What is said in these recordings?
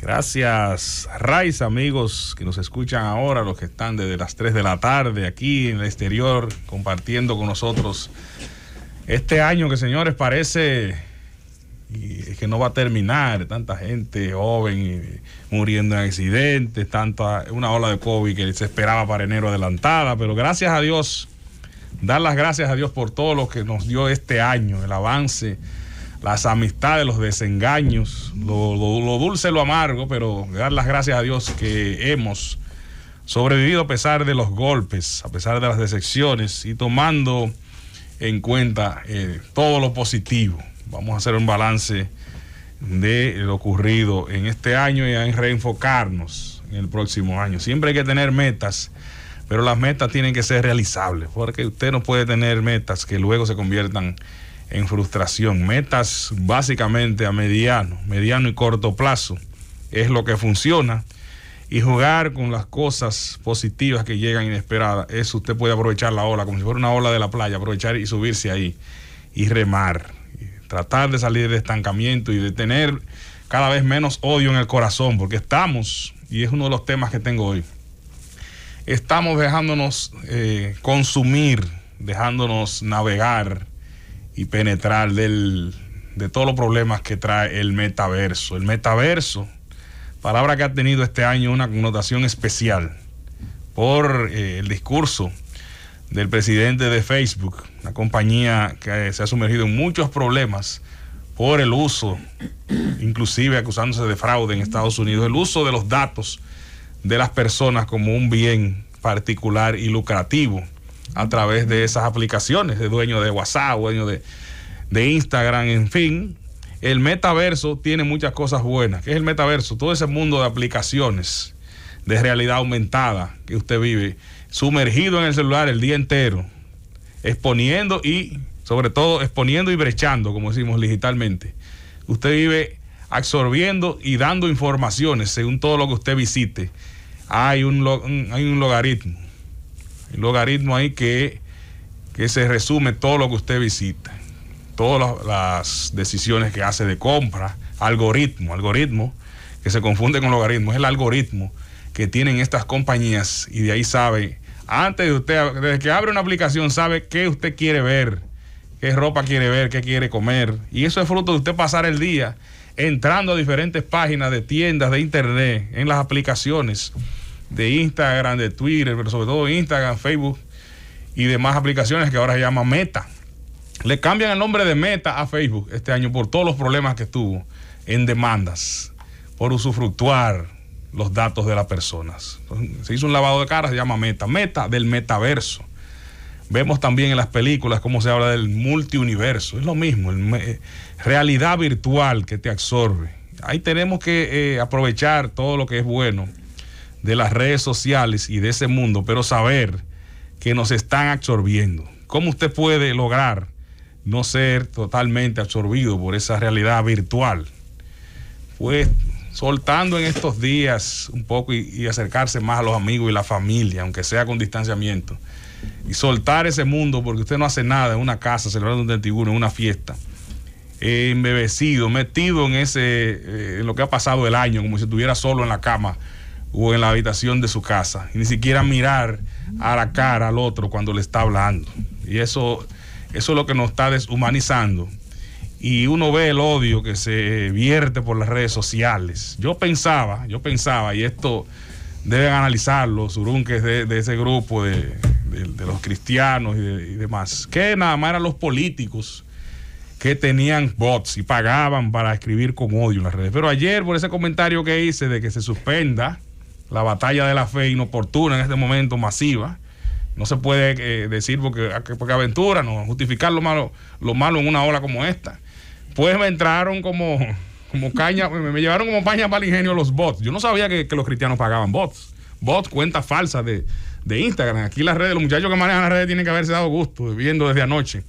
Gracias, Raiz, amigos que nos escuchan ahora, los que están desde las 3 de la tarde aquí en el exterior compartiendo con nosotros este año que, señores, parece que no va a terminar. Tanta gente joven muriendo en accidentes, tanta, una ola de COVID que se esperaba para enero adelantada, pero gracias a Dios, dar las gracias a Dios por todo lo que nos dio este año, el avance las amistades, los desengaños, lo, dulce, lo amargo, pero dar las gracias a Dios que hemos sobrevivido a pesar de los golpes, a pesar de las decepciones y tomando en cuenta eh, todo lo positivo. Vamos a hacer un balance de lo ocurrido en este año y a reenfocarnos en el próximo año. Siempre hay que tener metas, pero las metas tienen que ser realizables, porque usted no puede tener metas que luego se conviertan en en frustración. Metas básicamente a mediano, mediano y corto plazo es lo que funciona. Y jugar con las cosas positivas que llegan inesperadas. Eso usted puede aprovechar la ola, como si fuera una ola de la playa, aprovechar y subirse ahí y remar. tratar de salir de estancamiento y de tener cada vez menos odio en el corazón, porque estamos, y es uno de los temas que tengo hoy, estamos dejándonos eh, consumir, dejándonos navegar y penetrar del, de todos los problemas que trae el metaverso. El metaverso, palabra que ha tenido este año una connotación especial por eh, el discurso del presidente de Facebook, una compañía que eh, se ha sumergido en muchos problemas por el uso, inclusive acusándose de fraude en Estados Unidos, el uso de los datos de las personas como un bien particular y lucrativo a través de esas aplicaciones, de dueño de WhatsApp, dueño de, Instagram, en fin. El metaverso tiene muchas cosas buenas. ¿Qué es el metaverso? Todo ese mundo de aplicaciones de realidad aumentada que usted vive, sumergido en el celular el día entero, exponiendo y, sobre todo, exponiendo y brechando, como decimos digitalmente. Usted vive absorbiendo y dando informaciones según todo lo que usted visite. Hay un, hay un logaritmo, el logaritmo ahí que, que se resume todo lo que usted visita, todas las decisiones que hace de compra, algoritmo, algoritmo, que se confunde con logaritmo, es el algoritmo que tienen estas compañías y de ahí sabe, antes de usted, desde que abre una aplicación, sabe qué usted quiere ver, qué ropa quiere ver, qué quiere comer. Y eso es fruto de usted pasar el día entrando a diferentes páginas de tiendas, de internet, en las aplicaciones de Instagram, de Twitter, pero sobre todo Instagram, Facebook y demás aplicaciones que ahora se llama Meta. Le cambian el nombre de Meta a Facebook este año por todos los problemas que tuvo en demandas, por usufructuar los datos de las personas. se hizo un lavado de cara, se llama Meta, Meta del metaverso. Vemos también en las películas cómo se habla del multiuniverso. Es lo mismo, realidad virtual que te absorbe. Ahí tenemos que eh, aprovechar todo lo que es bueno de las redes sociales y de ese mundo, pero saber que nos están absorbiendo. ¿Cómo usted puede lograr no ser totalmente absorbido por esa realidad virtual? Pues soltando en estos días un poco y, acercarse más a los amigos y la familia, aunque sea con distanciamiento. Y soltar ese mundo, porque usted no hace nada en una casa, celebrando un 31, en una fiesta, eh, embebecido, metido en, ese, eh, en lo que ha pasado el año, como si estuviera solo en la cama o en la habitación de su casa y ni siquiera mirar a la cara al otro cuando le está hablando. Y eso, eso es lo que nos está deshumanizando. Y uno ve el odio que se vierte por las redes sociales. Yo pensaba, yo pensaba, y esto deben analizarlo, surunques de, de ese grupo de, los cristianos y, y, demás, que nada más eran los políticos que tenían bots y pagaban para escribir con odio en las redes. Pero ayer, por ese comentario que hice de que se suspenda la batalla de la fe inoportuna en este momento, masiva. No se puede eh, decir porque, ah, porque aventura, no, justificar lo malo, lo malo en una ola como esta. Pues me entraron como, como caña, me, llevaron como paña para el ingenio los bots. Yo no sabía que, los cristianos pagaban bots. Bots, cuentas falsas de, de Instagram. Aquí las redes, los muchachos que manejan las redes tienen que haberse dado gusto viendo desde anoche.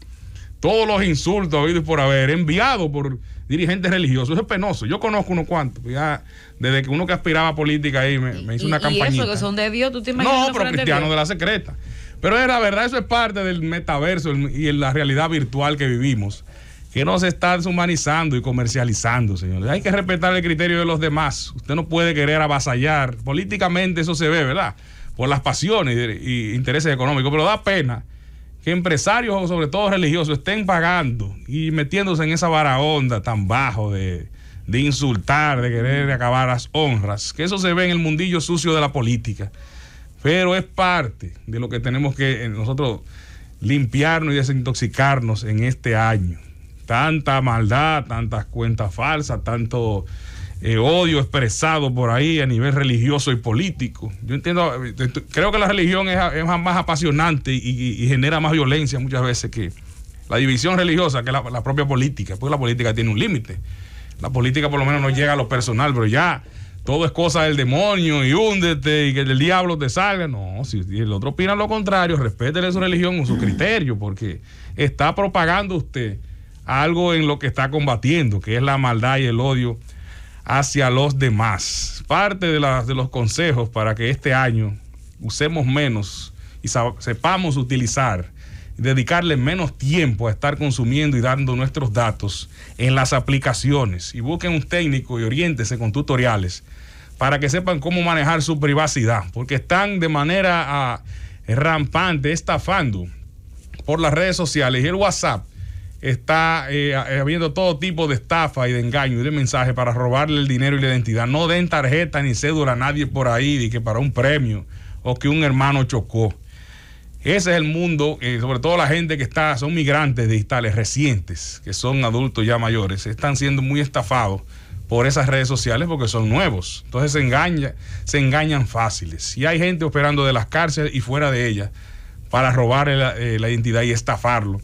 Todos los insultos habidos por haber enviado por dirigentes religiosos. Eso es penoso. Yo conozco unos cuantos. Ya, desde que uno que aspiraba a política ahí me, hizo una campaña. eso que son de Dios? No, pero cristianos de la secreta. Pero es la verdad, eso es parte del metaverso y la realidad virtual que vivimos, que no se está deshumanizando y comercializando, señores. Hay que respetar el criterio de los demás. Usted no puede querer avasallar. Políticamente eso se ve, ¿verdad? Por las pasiones y intereses económicos, pero da pena que empresarios o sobre todo religiosos estén pagando y metiéndose en esa varaonda tan bajo de, de insultar, de querer acabar las honras, que eso se ve en el mundillo sucio de la política. Pero es parte de lo que tenemos que eh, nosotros limpiarnos y desintoxicarnos en este año. Tanta maldad, tantas cuentas falsas, tanto eh, odio expresado por ahí a nivel religioso y político. Yo entiendo, eh, creo que la religión es, más apasionante y, genera más violencia muchas veces que la división religiosa, que la, la propia política, porque la política tiene un límite. La política por lo menos no llega a lo personal, pero ya todo es cosa del demonio y húndete y que el diablo te salga. No, si el otro opina lo contrario, respétele su religión o su criterio, porque está propagando usted algo en lo que está combatiendo, que es la maldad y el odio hacia los demás. Parte de, de los consejos para que este año usemos menos y sepamos utilizar dedicarle menos tiempo a estar consumiendo y dando nuestros datos en las aplicaciones y busquen un técnico y oriéntese con tutoriales para que sepan cómo manejar su privacidad, porque están de manera ah, rampante estafando por las redes sociales y el WhatsApp está eh, eh, habiendo todo tipo de estafa y de engaño y de mensajes para robarle el dinero y la identidad. No den tarjeta ni cédula a nadie por ahí de que para un premio o que un hermano chocó. Ese es el mundo, eh, sobre todo la gente que está, son migrantes digitales recientes, que son adultos ya mayores, están siendo muy estafados por esas redes sociales porque son nuevos. Entonces se, engaña, se engañan fáciles. Y hay gente operando de las cárceles y fuera de ellas para robarle la identidad y estafarlo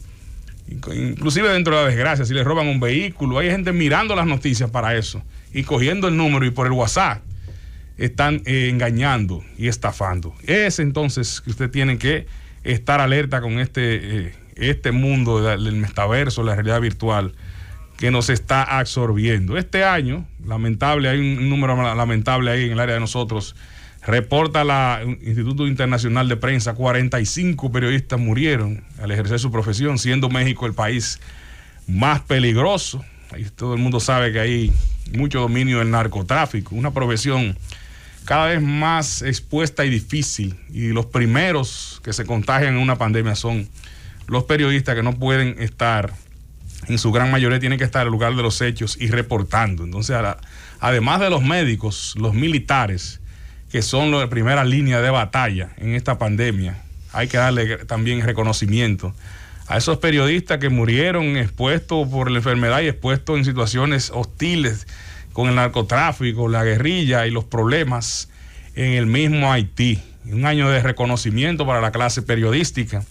inclusive dentro de la desgracia, si le roban un vehículo, hay gente mirando las noticias para eso y cogiendo el número y por el WhatsApp están eh, engañando y estafando. Es entonces que usted tiene que estar alerta con este, eh, este mundo del metaverso, la realidad virtual que nos está absorbiendo. Este año, lamentable, hay un número lamentable ahí en el área de nosotros Reporta el Instituto Internacional de Prensa, 45 periodistas murieron al ejercer su profesión, siendo México el país más peligroso. Ahí todo el mundo sabe que hay mucho dominio del narcotráfico, una profesión cada vez más expuesta y difícil. Y los primeros que se contagian en una pandemia son los periodistas que no pueden estar, en su gran mayoría tienen que estar al lugar de los hechos y reportando. Entonces, además de los médicos, los militares, que son la primera línea de batalla en esta pandemia. Hay que darle también reconocimiento a esos periodistas que murieron expuestos por la enfermedad y expuestos en situaciones hostiles con el narcotráfico, la guerrilla y los problemas en el mismo Haití. Un año de reconocimiento para la clase periodística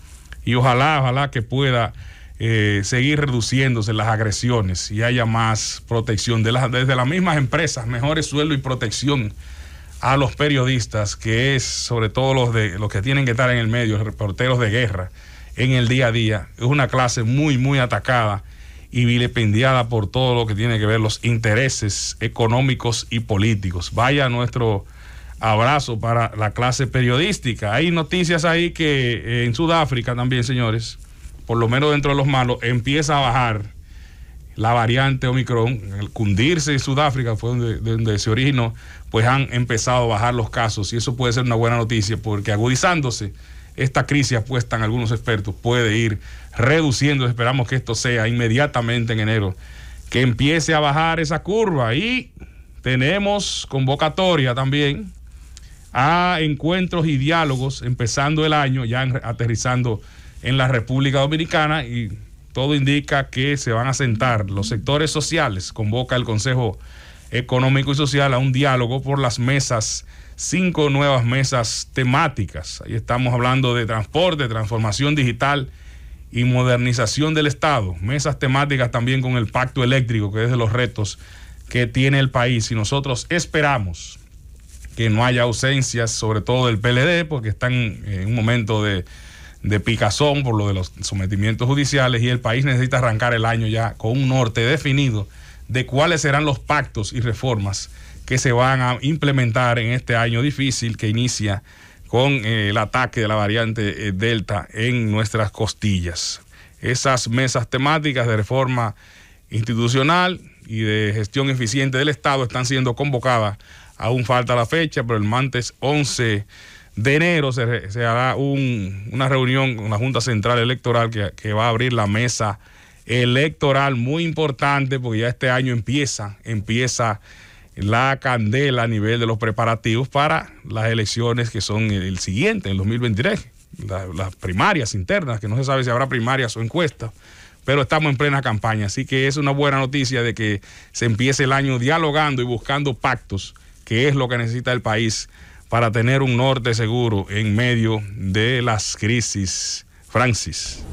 y ojalá, ojalá que pueda eh, seguir reduciéndose las agresiones y haya más protección de las, desde las mismas empresas, mejores sueldos y protección a los periodistas, que es sobre todo los, de, los que tienen que estar en el medio, reporteros de guerra, en el día a día. Es una clase muy, muy atacada y vilipendiada por todo lo que tiene que ver los intereses económicos y políticos. Vaya nuestro abrazo para la clase periodística. Hay noticias ahí que en Sudáfrica también, señores, por lo menos dentro de los malos, empieza a bajar la variante Omicron, el cundirse en Sudáfrica, fue donde, donde, se originó, pues han empezado a bajar los casos y eso puede ser una buena noticia porque agudizándose esta crisis apuesta en algunos expertos puede ir reduciendo, esperamos que esto sea inmediatamente en enero, que empiece a bajar esa curva y tenemos convocatoria también a encuentros y diálogos empezando el año, ya aterrizando en la República Dominicana y todo indica que se van a sentar los sectores sociales, convoca el Consejo Económico y Social a un diálogo por las mesas, cinco nuevas mesas temáticas. Ahí estamos hablando de transporte, transformación digital y modernización del Estado. Mesas temáticas también con el pacto eléctrico, que es de los retos que tiene el país. Y nosotros esperamos que no haya ausencias, sobre todo del PLD, porque están en un momento de de picazón por lo de los sometimientos judiciales y el país necesita arrancar el año ya con un norte definido de cuáles serán los pactos y reformas que se van a implementar en este año difícil que inicia con eh, el ataque de la variante eh, Delta en nuestras costillas. Esas mesas temáticas de reforma institucional y de gestión eficiente del Estado están siendo convocadas. Aún falta la fecha, pero el martes 11 de enero se, hará una reunión con la Junta Central Electoral que, va a abrir la mesa electoral muy importante porque ya este año empieza, empieza la candela a nivel de los preparativos para las elecciones que son el, siguiente, el 2023, las primarias internas, que no se sabe si habrá primarias o encuestas, pero estamos en plena campaña, así que es una buena noticia de que se empiece el año dialogando y buscando pactos, que es lo que necesita el país para tener un norte seguro en medio de las crisis. Francis.